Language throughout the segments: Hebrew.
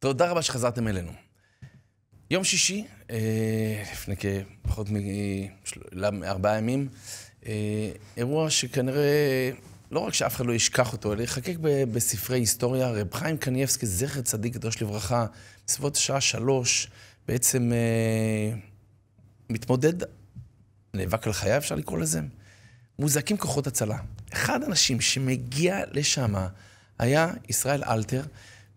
תודה רבה שחזרתם אלינו. יום שישי, אה, לפני כפחות מארבעה ימים, אה, אירוע שכנראה, לא רק שאף אחד לא ישכח אותו, אלא יחקק בספרי היסטוריה. רב חיים קניאבסקי, זכר צדיק קדוש לברכה, בסביבות שעה שלוש, בעצם אה, מתמודד, נאבק על חיי, אפשר לקרוא לזה. מוזעקים כוחות הצלה. אחד האנשים שמגיע לשם היה ישראל אלתר.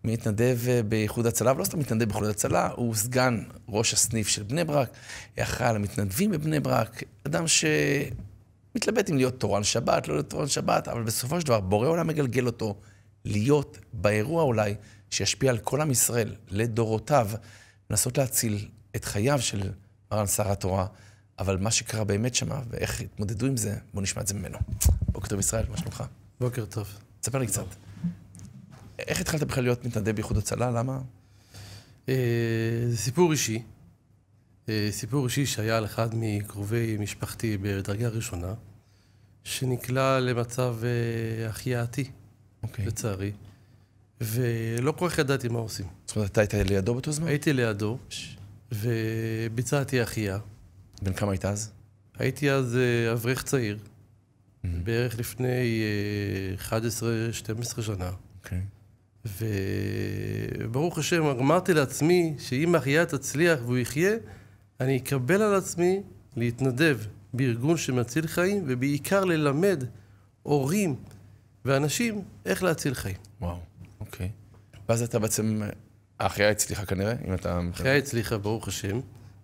מתנדב אה, באיחוד הצלה, ולא סתם מתנדב באיחוד הצלה, הוא סגן ראש הסניף של בני ברק, אחראי על המתנדבים בבני ברק, אדם שמתלבט אם להיות תורן שבת, לא להיות תורן שבת, אבל בסופו של דבר בורא עולם מגלגל אותו להיות באירוע אולי שישפיע על כל עם ישראל לדורותיו, לנסות להציל את חייו של מרן שר התורה. אבל מה שקרה באמת שמה, ואיך התמודדו עם זה, בואו נשמע את זה ממנו. בוקר טוב, ישראל, מה שלומך? בוקר טוב. תספר לי קצת. איך התחלת בכלל להיות מתנדב באיחוד הצלה? למה? אה, זה סיפור אישי. אה, סיפור אישי שהיה על אחד מקרובי משפחתי בדרגה ראשונה, שנקלע למצב אה, החייאתי, okay. אוקיי. לצערי, ולא כל כך ידעתי מה עושים. זאת אומרת, אתה היית לידו באותו זמן? הייתי לידו, ש... וביצעתי החייאה. בן כמה היית אז? הייתי אז אברך צעיר, mm-hmm. בערך לפני 11-12 שנה. Okay. אוקיי. וברוך השם, אמרתי לעצמי שאם אחיה תצליח והוא יחיה, אני אקבל על עצמי להתנדב בארגון שמציל חיים, ובעיקר ללמד הורים ואנשים איך להציל חיים. וואו, אוקיי. ואז אתה בעצם, ההחייאה הצליחה כנראה, אם אתה... ההחייאה הצליחה, ברוך השם,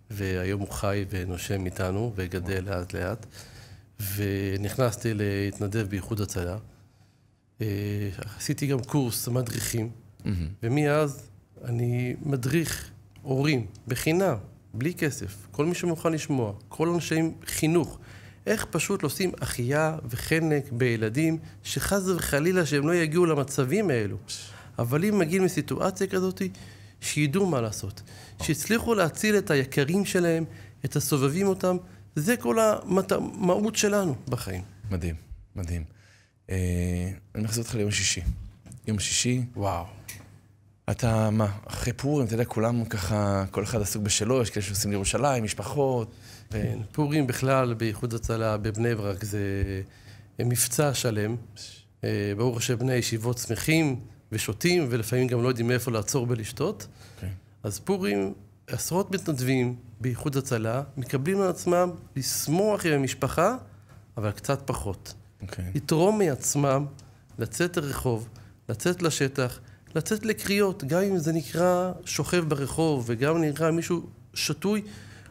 והיום הוא חי ונושם איתנו וגדל לאט-לאט, ונכנסתי להתנדב באיחוד הצלה. אה, עשיתי גם קורס מדריכים, ומאז אני מדריך הורים בחינם, בלי כסף, כל מי שמוכן לשמוע, כל אנשי חינוך, איך פשוט עושים החייאה וחנק בילדים, שחס וחלילה שהם לא יגיעו למצבים האלו. אבל אם מגיעים לסיטואציה כזאת, שידעו מה לעשות. שיצליחו להציל את היקרים שלהם, את הסובבים אותם, זה כל המהות שלנו בחיים. מדהים, מדהים. אה, אני מחזיר אותך ליום שישי. יום שישי. וואו. אתה, מה, אחרי פורים, אתה יודע, כולם ככה, כל אחד עסוק בשלוש, כאלה שעושים לירושלים, משפחות. אה, כן, ו... פורים בכלל, באיחוד הצלה, בבני ברק, זה אה, מבצע שלם. ברוך השם, בני הישיבות שמחים ושותים, ולפעמים גם לא יודעים מאיפה לעצור ולשתות. Okay. אוקיי. אז פורים, עשרות מתנדבים באיחוד הצלה, מקבלים על עצמם לשמוח עם המשפחה, אבל קצת פחות. okay. אוקיי. יתרום מעצמם לצאת לרחוב, לצאת לשטח, לצאת לקריאות, גם אם זה נקרא שוכב ברחוב וגם נקרא מישהו שתוי,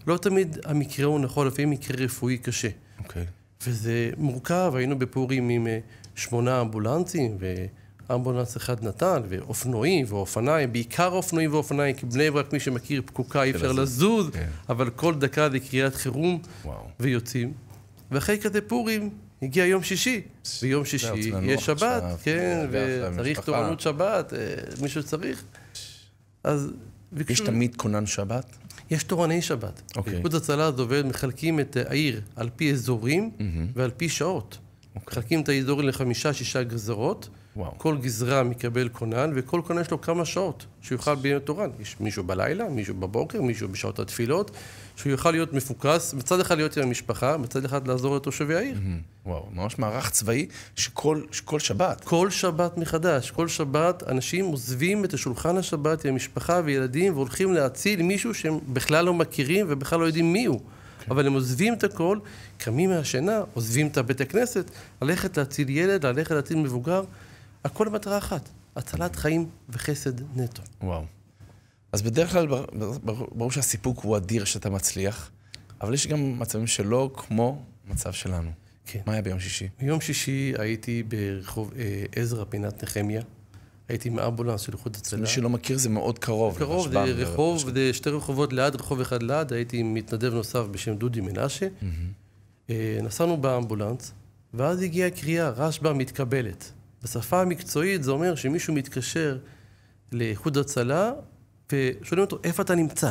לא תמיד המקרה הוא נכון, לפעמים מקרה רפואי קשה. Okay. אוקיי. וזה מורכב, היינו בפורים עם אה, שמונה אמבולנסים, ו... אמבולנס אחד נתן, ואופנועים ואופניים, בעיקר אופנועים ואופניים, כי בני ברק, מי שמכיר, פקוקה, אי אפשר לזוז, okay. כן. אבל כל דקה זה קריאת חירום, wow. ויוצאים. ואחרי כזה פורים, הגיע יום שישי, ביום שישי יש שבת, כן, וצריך תורנות שבת, אה, מישהו שצריך. אז ביקשו... יש תמיד כונן שבת? יש תורני שבת. אוקיי. איחוד הצלה זה עובד, מחלקים את העיר על פי אזורים ועל פי שעות. אוקיי. מחלקים את האזורים לחמישה, שישה גזרות. וואו. כל גזרה מקבל כונן, וכל כונן יש לו כמה שעות שהוא יוכל ביום תורן. יש מישהו בלילה, מישהו בבוקר, מישהו בשעות התפילות, שהוא יוכל להיות מפוקס, מצד אחד להיות עם המשפחה, מצד אחד לעזור לתושבי העיר. וואו, ממש מערך צבאי שכל, שכל שבת. כל שבת מחדש. כל שבת אנשים עוזבים את השולחן השבת עם המשפחה וילדים והולכים להציל מישהו שהם בכלל לא מכירים ובכלל לא יודעים מי הוא. כן. אבל הם עוזבים את הכל, קמים מהשינה, עוזבים את הבית הכנסת, ללכת להציל ילד, ללכת להציל מבוגר. הכל למטרה אחת, הצלת חיים וחסד נטו. וואו. אז בדרך כלל ברור, שהסיפוק הוא אדיר שאתה מצליח, אבל יש גם מצבים שלא כמו מצב שלנו. כן. מה היה ביום שישי? ביום שישי הייתי ברחוב אה, עזרא, פינת נחמיה. הייתי עם אמבולנס של איחוד הצלה. מי שלא מכיר, זה מאוד קרוב. קרוב, זה רחוב, זה שתי רחובות ליד, רחוב אחד ליד, הייתי עם מתנדב נוסף בשם דודי מנשה. Mm-hmm. אה, נסענו באמבולנס, ואז הגיעה קריאה, רשב"א מתקבלת. בשפה המקצועית זה אומר שמישהו מתקשר לאיחוד הצלה ושואלים אותו, איפה אתה נמצא?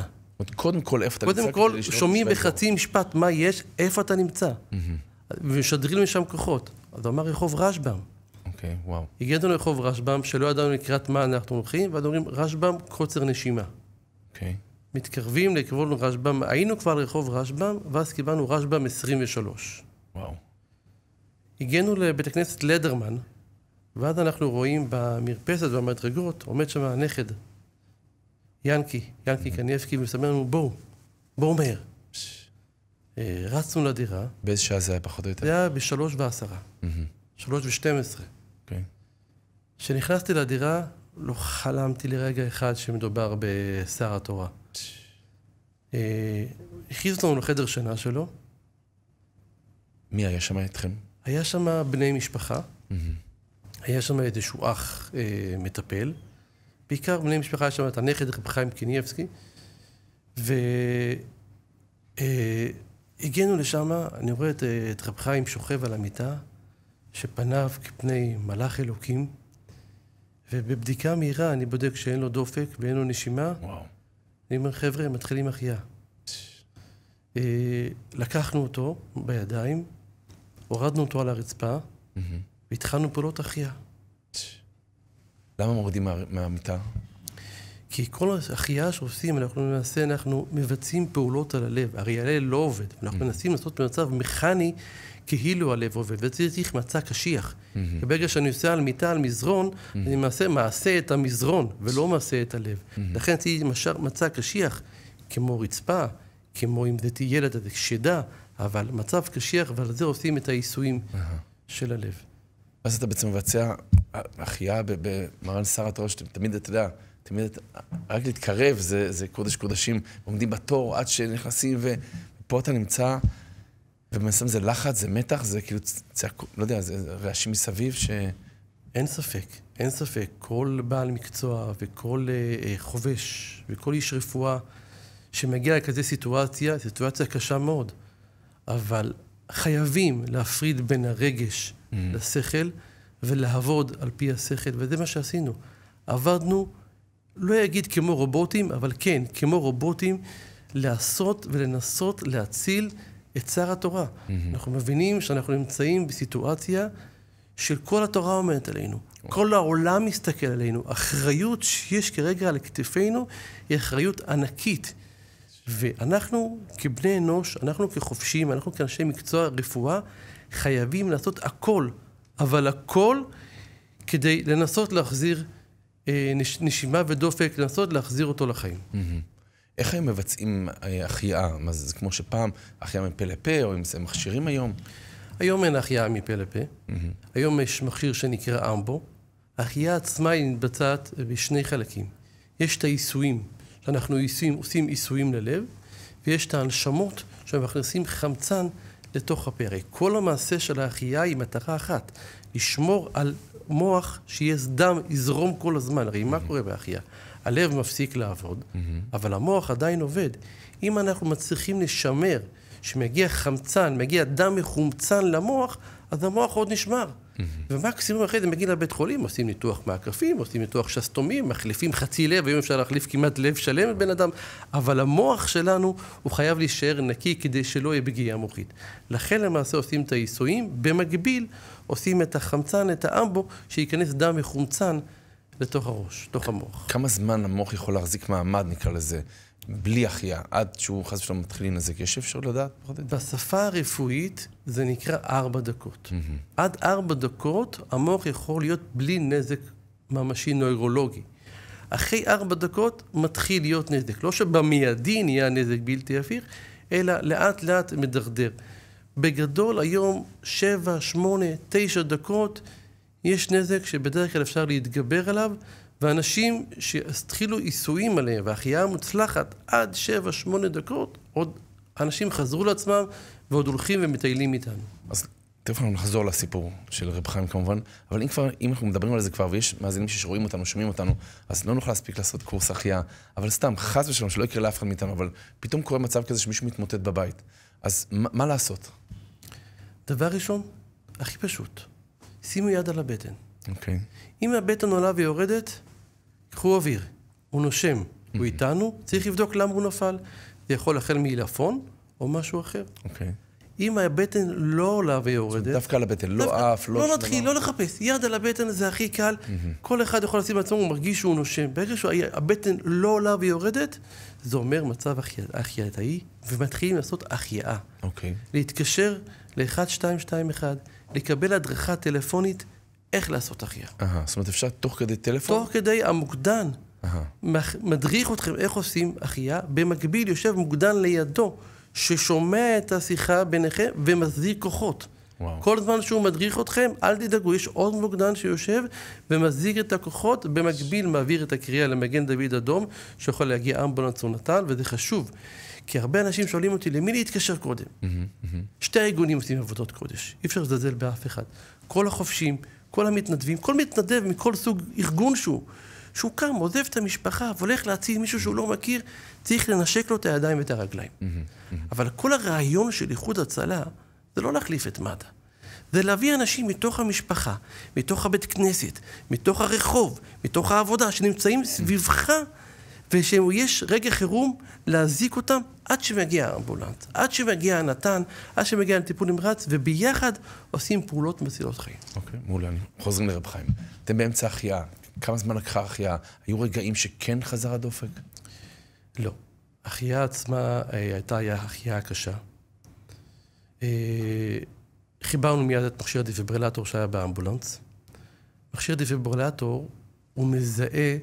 קודם כל, איפה אתה קודם נמצא? קודם כל, שומעים בחצי משפט מה יש, איפה אתה נמצא. Mm-hmm. ומשדרים משם כוחות. אז הוא אמר, רחוב רשב"ם. אוקיי, וואו. הגענו לרחוב רשב"ם, שלא ידענו לקראת מה אנחנו הולכים, ואז אומרים, רשב"ם, קוצר נשימה. אוקיי. מתקרבים לכיוון רשב"ם, היינו כבר לרחוב רשב"ם, ואז קיבלנו רשב"ם 23. וואו. הגענו לבית הכנסת לדרמן, ואז אנחנו רואים במרפסת במדרגות, עומד שם הנכד ינקי, ינקי קניאבסקי, ומסמר לנו, בואו, בואו מהר. אה, רצנו לדירה. באיזה שעה זה היה פחות או יותר? זה היה בשלוש ועשרה. שלוש ושתים עשרה. אוקיי. כשנכנסתי לדירה, לא חלמתי לרגע אחד שמדובר בשר התורה. אה, הכריז אותנו לחדר שינה שלו. מי היה שם איתכם? היה שם בני משפחה. היה שם איזשהו אח אה, מטפל. בעיקר בני משפחה, שם את הנכד, רב חיים קנייבסקי, והגענו אה, לשם, אני רואה את, אה, את רב חיים שוכב על המיטה, שפניו כפני מלאך אלוקים, ובבדיקה מהירה אני בודק שאין לו דופק ואין לו נשימה. וואו. אני אומר, חבר'ה, מתחילים החייאה. לקחנו אותו בידיים, הורדנו אותו על הרצפה, mm-hmm. והתחלנו פעולות החייאה. למה מורידים מה, מהמיטה? כי כל החייאה שעושים, אנחנו למעשה, אנחנו מבצעים פעולות על הלב. הרי הלב לא עובד. אנחנו mm-hmm. מנסים לעשות במצב מכני כאילו הלב עובד, וזה צריך מצע קשיח. Mm-hmm. ברגע שאני עושה על מיטה, על מזרון, mm-hmm. אני למעשה מעשה את המזרון, ולא מעשה את הלב. Mm-hmm. לכן צריך מצע קשיח, כמו רצפה, כמו אם זה תהיה ילד, זה שדה, אבל מצב קשיח, ועל זה עושים את העיסויים של הלב. אז אתה בעצם מבצע החייאה במרן סרת ראש, תמיד, אתה יודע, תמיד, רק להתקרב זה, זה קודש קודשים. עומדים בתור עד שנכנסים, ופה אתה נמצא, ובמסתם זה לחץ, זה מתח, זה כאילו צעקות, לא יודע, זה רעשים מסביב ש... אין ספק, אין ספק. כל בעל מקצוע וכל אה, אה, חובש וכל איש רפואה שמגיע לכזה סיטואציה, סיטואציה קשה מאוד. אבל חייבים להפריד בין הרגש mm. לשכל. ולעבוד על פי השכל, וזה מה שעשינו. עבדנו, לא אגיד כמו רובוטים, אבל כן, כמו רובוטים, לעשות ולנסות להציל את שר התורה. Mm-hmm. אנחנו מבינים שאנחנו נמצאים בסיטואציה של כל התורה עומדת עלינו. אוקיי. כל העולם מסתכל עלינו. האחריות שיש כרגע על כתפינו היא אחריות ענקית. ואנחנו כבני אנוש, אנחנו כחופשים, אנחנו כאנשי מקצוע רפואה, חייבים לעשות הכל אבל הכל כדי לנסות להחזיר אה, נש, נשימה ודופק, לנסות להחזיר אותו לחיים. Mm-hmm. איך הם מבצעים אה, החייאה? מה זה, זה כמו שפעם, החייאה מפה לפה, או אם זה מכשירים היום? היום אין החייאה מפה לפה. Mm-hmm. היום יש מכשיר שנקרא אמבו. החייאה עצמה היא מתבצעת בשני חלקים. יש את העיסויים, שאנחנו עושים עיסויים ללב, ויש את ההנשמות, שמכניסים חמצן לתוך הפרק. כל המעשה של ההחייאה היא מטרה אחת, לשמור על מוח שיש דם, יזרום כל הזמן. הרי מה קורה בהחייאה? הלב מפסיק לעבוד, אבל המוח עדיין עובד. אם אנחנו מצליחים לשמר שמגיע חמצן, מגיע דם מחומצן למוח, אז המוח עוד נשמר. Mm-hmm. ומקסימום אחרי זה מגיעים לבית חולים, עושים ניתוח מעקפים, עושים ניתוח שסתומים, מחליפים חצי לב, היום אפשר להחליף כמעט לב שלם לבן אדם, אבל המוח שלנו, הוא חייב להישאר נקי כדי שלא יהיה פגיעה מוחית. לכן למעשה עושים את העיסויים, במקביל עושים את החמצן, את האמבו, שייכנס דם מחומצן לתוך הראש, לתוך המוח. כמה זמן המוח יכול להחזיק מעמד, נקרא לזה? בלי החייאה, עד שהוא חס ושלום מתחיל להינזק, יש אפשרות לדעת? בשפה הרפואית זה נקרא ארבע דקות. Mm-hmm. עד ארבע דקות המוח יכול להיות בלי נזק ממשי נוירולוגי. אחרי ארבע דקות מתחיל להיות נזק. לא שבמיידי נהיה נזק בלתי הפיך, אלא לאט לאט מדרדר. בגדול היום, שבע, שמונה, תשע דקות, יש נזק שבדרך כלל אפשר להתגבר עליו. ואנשים שהתחילו עיסויים עליהם, והחייאה מוצלחת עד 7-8 דקות, עוד אנשים חזרו לעצמם ועוד הולכים ומטיילים איתנו. אז תכף אנחנו נחזור לסיפור של רב חיים כמובן, אבל אם כבר, אם אנחנו מדברים על זה כבר, ויש מאזינים שרואים אותנו, שומעים אותנו, אז לא נוכל להספיק לעשות קורס החייאה, אבל סתם, חס ושלום, שלא יקרה לאף אחד מאיתנו, אבל פתאום קורה מצב כזה שמישהו מתמוטט בבית. אז מה, מה לעשות? דבר ראשון, הכי פשוט, שימו יד על הבטן. אוקיי. Okay. אם הבטן עולה ויורדת, קחו אוויר, הוא נושם, הוא mhm. איתנו, צריך לבדוק למה הוא נפל. זה יכול החל מעילפון או משהו אחר. אוקיי. אם הבטן לא עולה ויורדת... דווקא על הבטן, לא עף, לא... לא נתחיל, לא לחפש. יד על הבטן זה הכי קל. Mhm. כל אחד יכול לשים לעצמו, הוא מרגיש שהוא נושם. ברגע שהבטן לא עולה ויורדת, זה אומר מצב החייתאי, ומתחילים לעשות החייאה. אוקיי. להתקשר ל-1221, לקבל הדרכה טלפונית. איך לעשות החייאה. זאת אומרת, אפשר תוך כדי טלפון? תוך כדי המוקדן. מדריך אתכם איך עושים החייאה. במקביל יושב מוקדן לידו, ששומע את השיחה ביניכם ומזריק כוחות. וואו. כל זמן שהוא מדריך אתכם, אל תדאגו, יש עוד מוקדן שיושב ומזיג את הכוחות, במקביל מעביר את הקריאה למגן דוד אדום, שיכול להגיע אמבולנס או נט"ל, וזה חשוב. כי הרבה אנשים שואלים אותי, למי להתקשר קודם? Mm-hmm, mm-hmm. שתי ארגונים עושים עבודות קודש, אי אפשר לזלזל באף אחד. כל החופשים, כל המתנדבים, כל מתנדב מכל סוג ארגון שהוא, שהוא קם, עוזב את המשפחה והולך להציל מישהו שהוא לא מכיר, צריך לנשק לו את הידיים ואת הרגליים. אבל כל הרעיון של איחוד הצלה זה לא להחליף את מד"א. זה להביא אנשים מתוך המשפחה, מתוך הבית כנסת, מתוך הרחוב, מתוך העבודה, שנמצאים סביבך ושיש רגע חירום להזיק אותם עד שמגיע האמבולנט, עד שמגיע הנתן, עד שמגיע לטיפול נמרץ, וביחד עושים פעולות מצילות חיים. אוקיי, okay, מעולה. חוזרים לרב חיים. אתם באמצע החייאה, כמה זמן לקחה החייאה? היו רגעים שכן חזר הדופק? לא. החייאה עצמה אה, הייתה החייאה הקשה. אה, חיברנו מיד את מכשיר הדפיברילטור שהיה באמבולנס. מכשיר דפיברילטור, הוא מזהה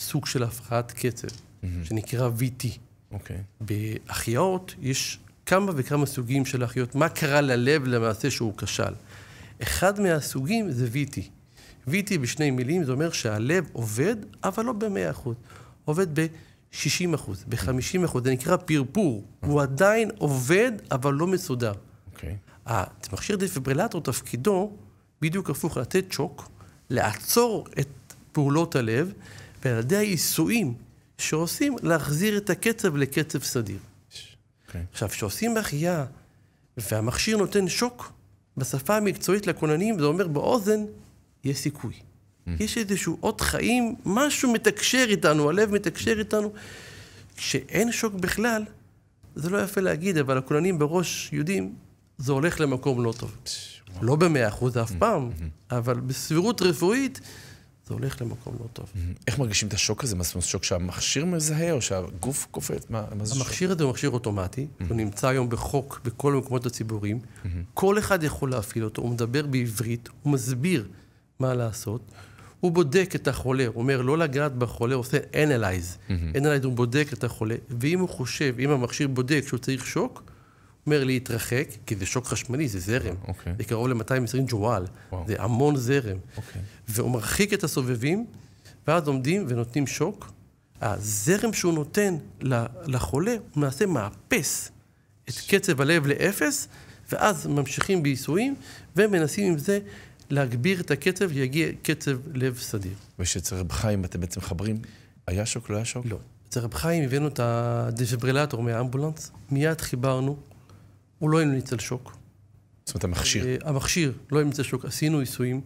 סוג של הפרעת קצב, mm-hmm. שנקרא VT. אוקיי. Okay. בהחייאות יש כמה וכמה סוגים של החיות. מה קרה ללב למעשה שהוא כשל? אחד מהסוגים זה VT. VT בשני מילים, זה אומר שהלב עובד, אבל לא ב-100%. עובד ב... 60 אחוז, ב-50 אחוז, זה נקרא פרפור. הוא אוקיי. עדיין עובד, אבל לא מסודר. אוקיי. Okay. המכשיר דפיברילטור, תפקידו בדיוק הפוך, לתת שוק, לעצור את פעולות הלב, ועל ידי הייסויים שעושים, להחזיר את הקצב לקצב סדיר. Okay. אוקיי. עכשיו, כשעושים החייאה והמכשיר נותן שוק, בשפה המקצועית לכוננים זה אומר באוזן, יש סיכוי. Mm. יש איזשהו אות חיים, משהו מתקשר איתנו, הלב מתקשר mm. איתנו. כשאין שוק בכלל, זה לא יפה להגיד, אבל הכוננים בראש יודעים, זה הולך למקום לא טוב. Wow. לא במאה אחוז אף mm. פעם, mm-hmm. אבל בסבירות רפואית... זה הולך למקום לא טוב. איך מרגישים את השוק הזה? מה זאת אומרת שוק שהמכשיר מזהה או שהגוף קופץ? מה, מה זה שוק? המכשיר הזה הוא מכשיר אוטומטי, הוא נמצא היום בחוק בכל המקומות הציבוריים. כל אחד יכול להפעיל אותו, הוא מדבר בעברית, הוא מסביר מה לעשות. הוא בודק את החולה, הוא אומר לא לגעת בחולה, הוא עושה analyze. analyze, הוא בודק את החולה, ואם הוא חושב, אם המכשיר בודק שהוא צריך שוק, אומר להתרחק, כי זה שוק חשמלי, זה זרם. אוקיי. זה קרוב ל-220 ג'וואל. זה המון זרם. אוקיי. והוא מרחיק את הסובבים, ואז עומדים ונותנים שוק. הזרם שהוא נותן לחולה, הוא מעשה מאפס את קצב הלב לאפס, ואז ממשיכים בייסויים, ומנסים עם זה להגביר את הקצב, יגיע קצב לב סדיר. ושאצל רב חיים אתם בעצם מחברים, היה שוק, לא היה שוק? לא. אצל רב חיים הבאנו את הדפיברילטור מהאמבולנס, מיד חיברנו, הוא לא המליץ על שוק. זאת אומרת, המכשיר. אה, המכשיר לא המליץ על שוק, עשינו עיסויים.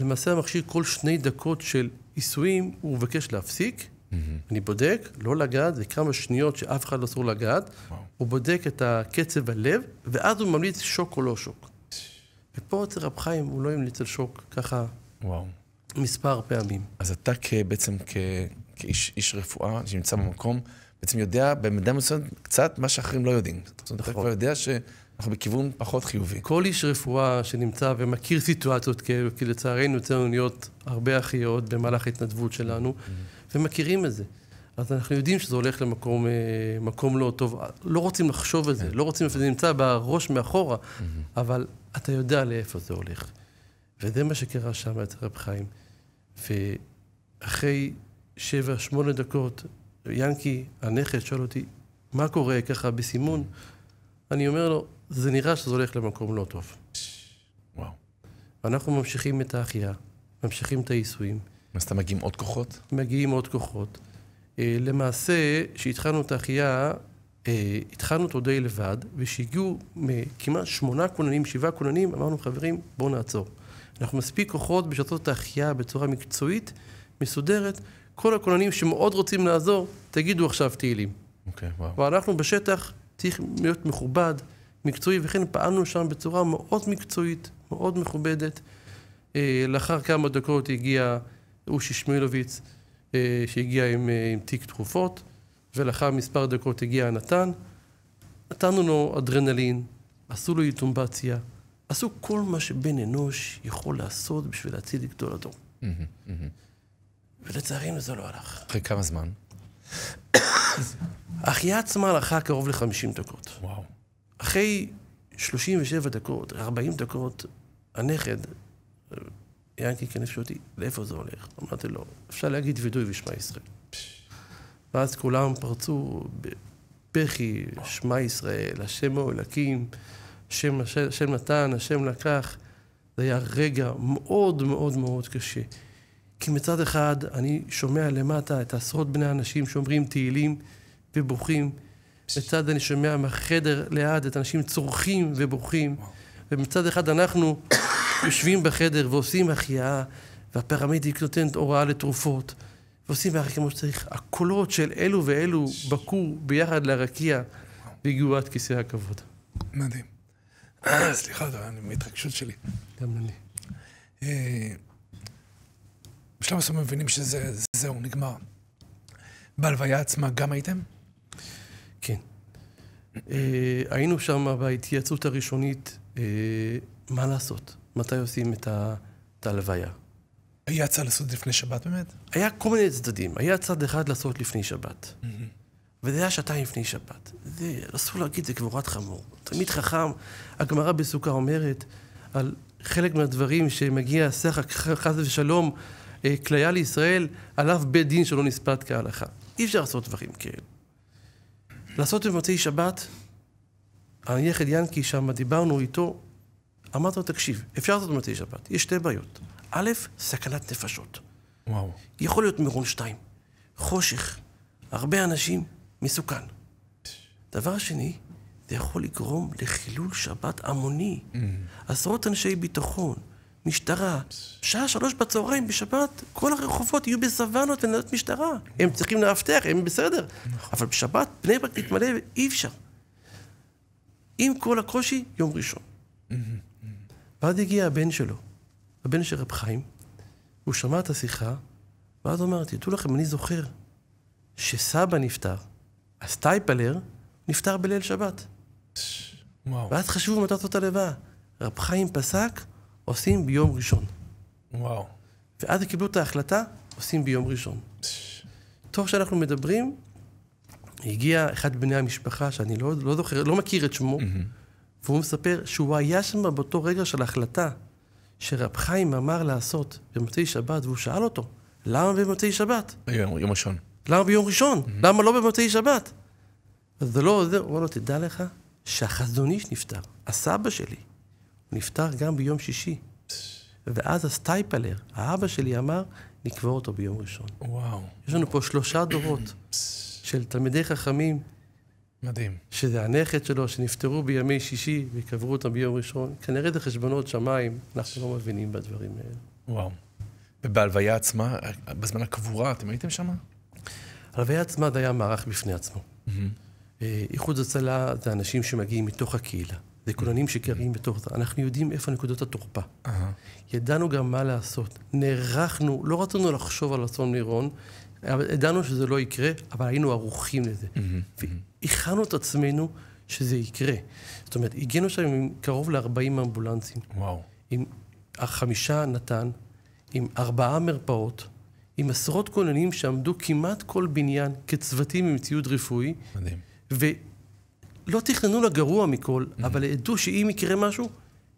למעשה המכשיר כל שני דקות של עיסויים, הוא מבקש להפסיק. אני בודק, לא לגעת, זה כמה שניות שאף אחד לא אסור לגעת. הוא בודק את הקצב הלב, ואז הוא ממליץ שוק או לא שוק. ופה אצל רב חיים הוא לא ימליץ על שוק, ככה... וואו. מספר פעמים. אז אתה בעצם כאיש רפואה שנמצא במקום, mm-hmm. בעצם יודע במידה מסוימת קצת מה שאחרים לא יודעים. זאת אומרת, אתה נכון. כבר יודע שאנחנו בכיוון פחות חיובי. כל איש רפואה שנמצא ומכיר סיטואציות כאלו, כי לצערנו יוצא לנו להיות הרבה אחיות במהלך ההתנדבות שלנו, mm-hmm. ומכירים את זה. אז אנחנו יודעים שזה הולך למקום אה, מקום לא טוב. לא רוצים לחשוב על זה, כן. לא רוצים איפה זה נמצא בראש מאחורה, mm-hmm. אבל אתה יודע לאיפה זה הולך. וזה מה שקרה שם אצל רב חיים. ואחרי שבע, שמונה דקות, ינקי, הנכד, שואל אותי, מה קורה ככה בסימון? אני אומר לו, זה נראה שזה הולך למקום לא טוב. וואו. אנחנו ממשיכים את ההחייאה, ממשיכים את העיסויים. אז אתם מגיעים עוד כוחות? מגיעים עוד כוחות. אה, למעשה, כשהתחלנו את ההחייאה, אה, התחלנו אותו די לבד, וכשהגיעו כמעט שמונה כוננים, שבעה כוננים, אמרנו, חברים, בואו נעצור. אנחנו מספיק כוחות בשביל לעשות את ההחייאה בצורה מקצועית, מסודרת, כל הכוננים שמאוד רוצים לעזור, תגידו עכשיו תהילים. אוקיי, okay, וואו. Wow. ואנחנו בשטח צריך להיות מכובד, מקצועי, וכן פעלנו שם בצורה מאוד מקצועית, מאוד מכובדת. אה, לאחר כמה דקות הגיע אושי שמילוביץ, אה, שהגיע עם, אה, עם תיק תרופות, ולאחר מספר דקות הגיע נתן. נתנו לו אדרנלין, עשו לו איטומבציה, עשו כל מה שבן אנוש יכול לעשות בשביל להציל את גדול הדור. Mm-hmm, mm-hmm. ולצערנו זה לא הלך. אחרי כמה זמן? החייאה עצמה הלכה קרוב ל-50 דקות. וואו. אחרי 37 דקות, 40 דקות, הנכד, ינקי כנף שאותי, לאיפה זה הולך? אמרתי לו, אפשר להגיד וידוי ושמע ישראל. ואז כולם פרצו בבכי, שמע ישראל, השם השם, השם נתן, השם לקח. זה היה רגע מאוד מאוד מאוד קשה. כי מצד אחד אני שומע למטה את עשרות בני האנשים שאומרים תהילים ובוכים, מצד אני שומע מהחדר ליד את האנשים צורכים ובוכים, ומצד אחד אנחנו יושבים בחדר ועושים החייאה, והפרמדיק נותן הוראה לתרופות, ועושים החייאה כמו שצריך. הקולות של אלו ואלו בקעו ביחד לרקיע והגיעו עד כיסא הכבוד. מדהים. סליחה, זו הייתה מהתרגשות שלי. גם אני. אה, בשלב מסוים מבינים שזה, זהו, נגמר. בהלוויה עצמה גם הייתם? כן. אה, היינו שם בהתייעצות הראשונית, אה, מה לעשות? מתי עושים את ההלוויה? היה צד לעשות לפני שבת באמת? היה כל מיני צדדים. היה צד אחד לעשות לפני שבת. וזה היה שעתיים לפני שבת. זה, אסור להגיד, זה קבורת חמור. תמיד חכם, הגמרא בסוכה אומרת על חלק מהדברים שמגיע שיח חס ושלום, אה, כליה לישראל, על אף בית דין שלא נספת כהלכה. אי אפשר לעשות דברים כאלה. לעשות במוצאי שבת, הנכד ינקי שם, דיברנו איתו, אמרתי לו, תקשיב, אפשר לעשות במוצאי שבת, יש שתי בעיות. א', סכנת נפשות. וואו. יכול להיות מירון שתיים. חושך, הרבה אנשים, מסוכן. דבר שני, זה יכול לגרום לחילול שבת המוני. Mm. עשרות אנשי ביטחון, משטרה. שעה שלוש בצהריים בשבת, כל הרחובות יהיו בסוונות וניידות משטרה. הם צריכים לאבטח, הם בסדר. נכון. אבל בשבת בני ברק תתמלא, אי אפשר. עם כל הקושי, יום ראשון. ואז הגיע הבן שלו, הבן של רב חיים, הוא שמע את השיחה, ואז הוא אמר, תדעו לכם, אני זוכר שסבא נפטר, הסטייפלר נפטר בליל שבת. וואו. ואז חשבו מתי זאת הלוואה. רב חיים פסק, עושים ביום ראשון. וואו. ואז קיבלו את ההחלטה, עושים ביום ראשון. תוך שאנחנו מדברים, הגיע אחד בני המשפחה, שאני לא, לא זוכר, לא מכיר את שמו, mm-hmm. והוא מספר שהוא היה שם באותו רגע של ההחלטה שרב חיים אמר לעשות במוצאי שבת, והוא שאל אותו, למה במוצאי שבת? ביום, יום ראשון. למה ביום ראשון? Mm-hmm. למה לא במוצאי שבת? אז זה לא עוזר, הוא אמר לו, תדע לך שהחזון איש נפטר, הסבא שלי. נפטר גם ביום שישי. ואז הסטייפלר, האבא שלי אמר, נקבור אותו ביום ראשון. וואו. יש לנו פה שלושה דורות של תלמידי חכמים. מדהים. שזה הנכד שלו, שנפטרו בימי שישי וקברו אותם ביום ראשון. כנראה זה חשבונות שמיים, אנחנו לא מבינים בדברים האלה. וואו. ובהלוויה עצמה, בזמן הקבורה, אתם הייתם שם? הלוויה עצמה זה היה מערך בפני עצמו. Mm-hmm. אה, איחוד הצלה זה אנשים שמגיעים מתוך הקהילה. זה כוננים mm-hmm. שקרים בתוך זה. אנחנו יודעים איפה נקודות התורפה. Uh-huh. ידענו גם מה לעשות. נערכנו, לא רצינו לחשוב על אסון מירון, ידענו שזה לא יקרה, אבל היינו ערוכים לזה. Mm-hmm, mm-hmm. והכנו את עצמנו שזה יקרה. זאת אומרת, הגענו שם עם קרוב ל-40 אמבולנסים. וואו. עם חמישה נתן, עם ארבעה מרפאות, עם עשרות כוננים שעמדו כמעט כל בניין כצוותים עם ציוד רפואי. מדהים. ולא תכננו לגרוע מכל, mm-hmm. אבל ידעו שאם יקרה משהו,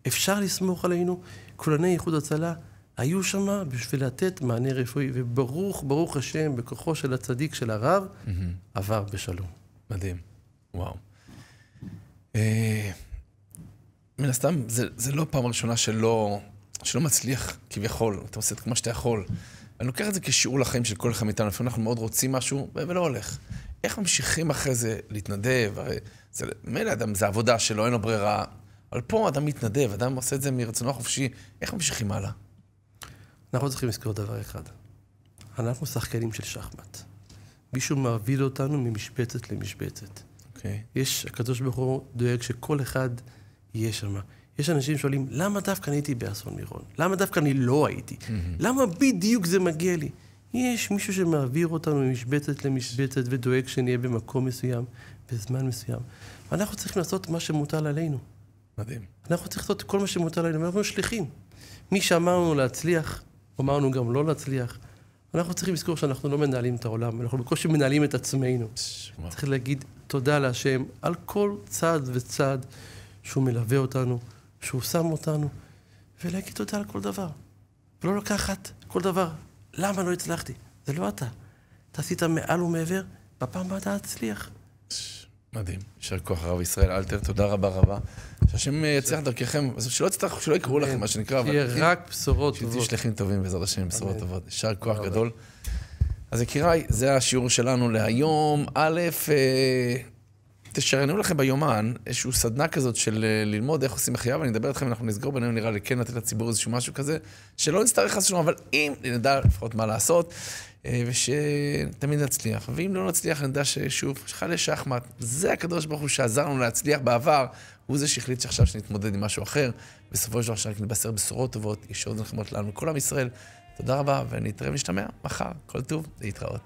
אפשר לסמוך עלינו. כולני איחוד הצלה היו שם בשביל לתת מענה רפואי, וברוך, ברוך השם, בכוחו של הצדיק של הרב, mm-hmm. עבר בשלום. מדהים. וואו. אה, מן הסתם, זה, זה לא פעם ראשונה שלא, שלא מצליח כביכול, אתה עושה את מה שאתה יכול. אני לוקח את זה כשיעור לחיים של כל אחד מאיתנו, לפעמים אנחנו מאוד רוצים משהו, ולא הולך. איך ממשיכים אחרי זה להתנדב? הרי זה, מילא אדם, זה עבודה שלו, אין לו ברירה. אבל פה אדם מתנדב, אדם עושה את זה מרצונו החופשי, איך ממשיכים הלאה? אנחנו צריכים לזכור דבר אחד. אנחנו שחקנים של שחמט. מישהו מעביד אותנו ממשבצת למשבצת. Okay. אוקיי. יש, הקדוש ברוך הוא דואג שכל אחד יהיה שם. יש אנשים שואלים, למה דווקא אני הייתי באסון מירון? למה דווקא אני לא הייתי? Mm-hmm. למה בדיוק זה מגיע לי? יש מישהו שמעביר אותנו ממשבצת למשבצת ודואג שנהיה במקום מסוים, בזמן מסוים. אנחנו צריכים לעשות מה שמוטל עלינו. מדהים. אנחנו צריכים לעשות כל מה שמוטל עלינו, ואנחנו שליחים. מי שאמרנו להצליח, אמרנו גם לא להצליח. אנחנו צריכים לזכור שאנחנו לא מנהלים את העולם, אנחנו בקושי מנהלים את עצמנו. צריך להגיד תודה להשם על כל צעד וצעד שהוא מלווה אותנו, שהוא שם אותנו, ולהגיד תודה על כל דבר. ולא לקחת כל דבר למה לא הצלחתי? זה לא אתה. אתה עשית מעל ומעבר, בפעם הבאה אתה תצליח. מדהים. יישר כוח, הרב ישראל אלתר, תודה רבה רבה. שהשם יצליח דרככם, שלא יצטרכו, שלא יקראו לכם, מה שנקרא. אבל... שיהיה רק בשורות טובות. שתהיו שליחים טובים, בעזרת השם, בשורות טובות. יישר כוח גדול. אז יקיריי, זה השיעור שלנו להיום. א', אה, תשריינו לכם ביומן איזושהי סדנה כזאת של אה, ללמוד איך עושים החייאה, ואני אדבר איתכם, אנחנו נסגור בינינו, נראה לי, כן לתת לציבור איזשהו משהו כזה, שלא נצטרך לעשות שום, אבל אם נדע לפחות מה לעשות, אה, ושתמיד נצליח. ואם לא נצליח, נדע ששוב, חלה שחמט, זה הקדוש ברוך הוא שעזר לנו להצליח בעבר, הוא זה שהחליט שעכשיו שנתמודד עם משהו אחר. בסופו של דבר שרק נתבשר בשורות טובות, יש נחמות לנו, כל עם ישראל. תודה רבה, ונתראה ונשתמע מחר. כל טוב, להתראות.